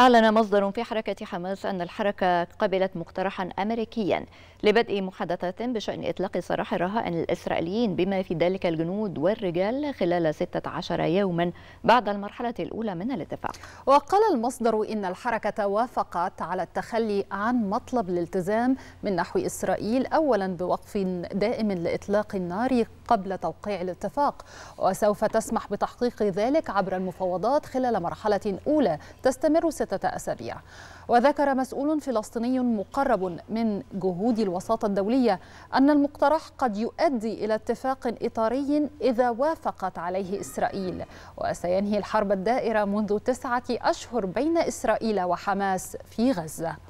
أعلن مصدر في حركة حماس أن الحركة قبلت مقترحا أمريكيا لبدء محادثات بشأن إطلاق سراح الرهائن الإسرائيليين بما في ذلك الجنود والرجال خلال 16 يوما بعد المرحلة الأولى من الاتفاق وقال المصدر إن الحركة وافقت على التخلي عن مطلب الالتزام من نحو إسرائيل أولا بوقف دائم لإطلاق النار قبل توقيع الاتفاق وسوف تسمح بتحقيق ذلك عبر المفاوضات خلال مرحلة أولى تستمر ستة أسابيع وذكر مسؤول فلسطيني مقرب من جهود الوساطة الدولية أن المقترح قد يؤدي إلى اتفاق إطاري إذا وافقت عليه إسرائيل وسينهي الحرب الدائرة منذ تسعة أشهر بين إسرائيل وحماس في غزة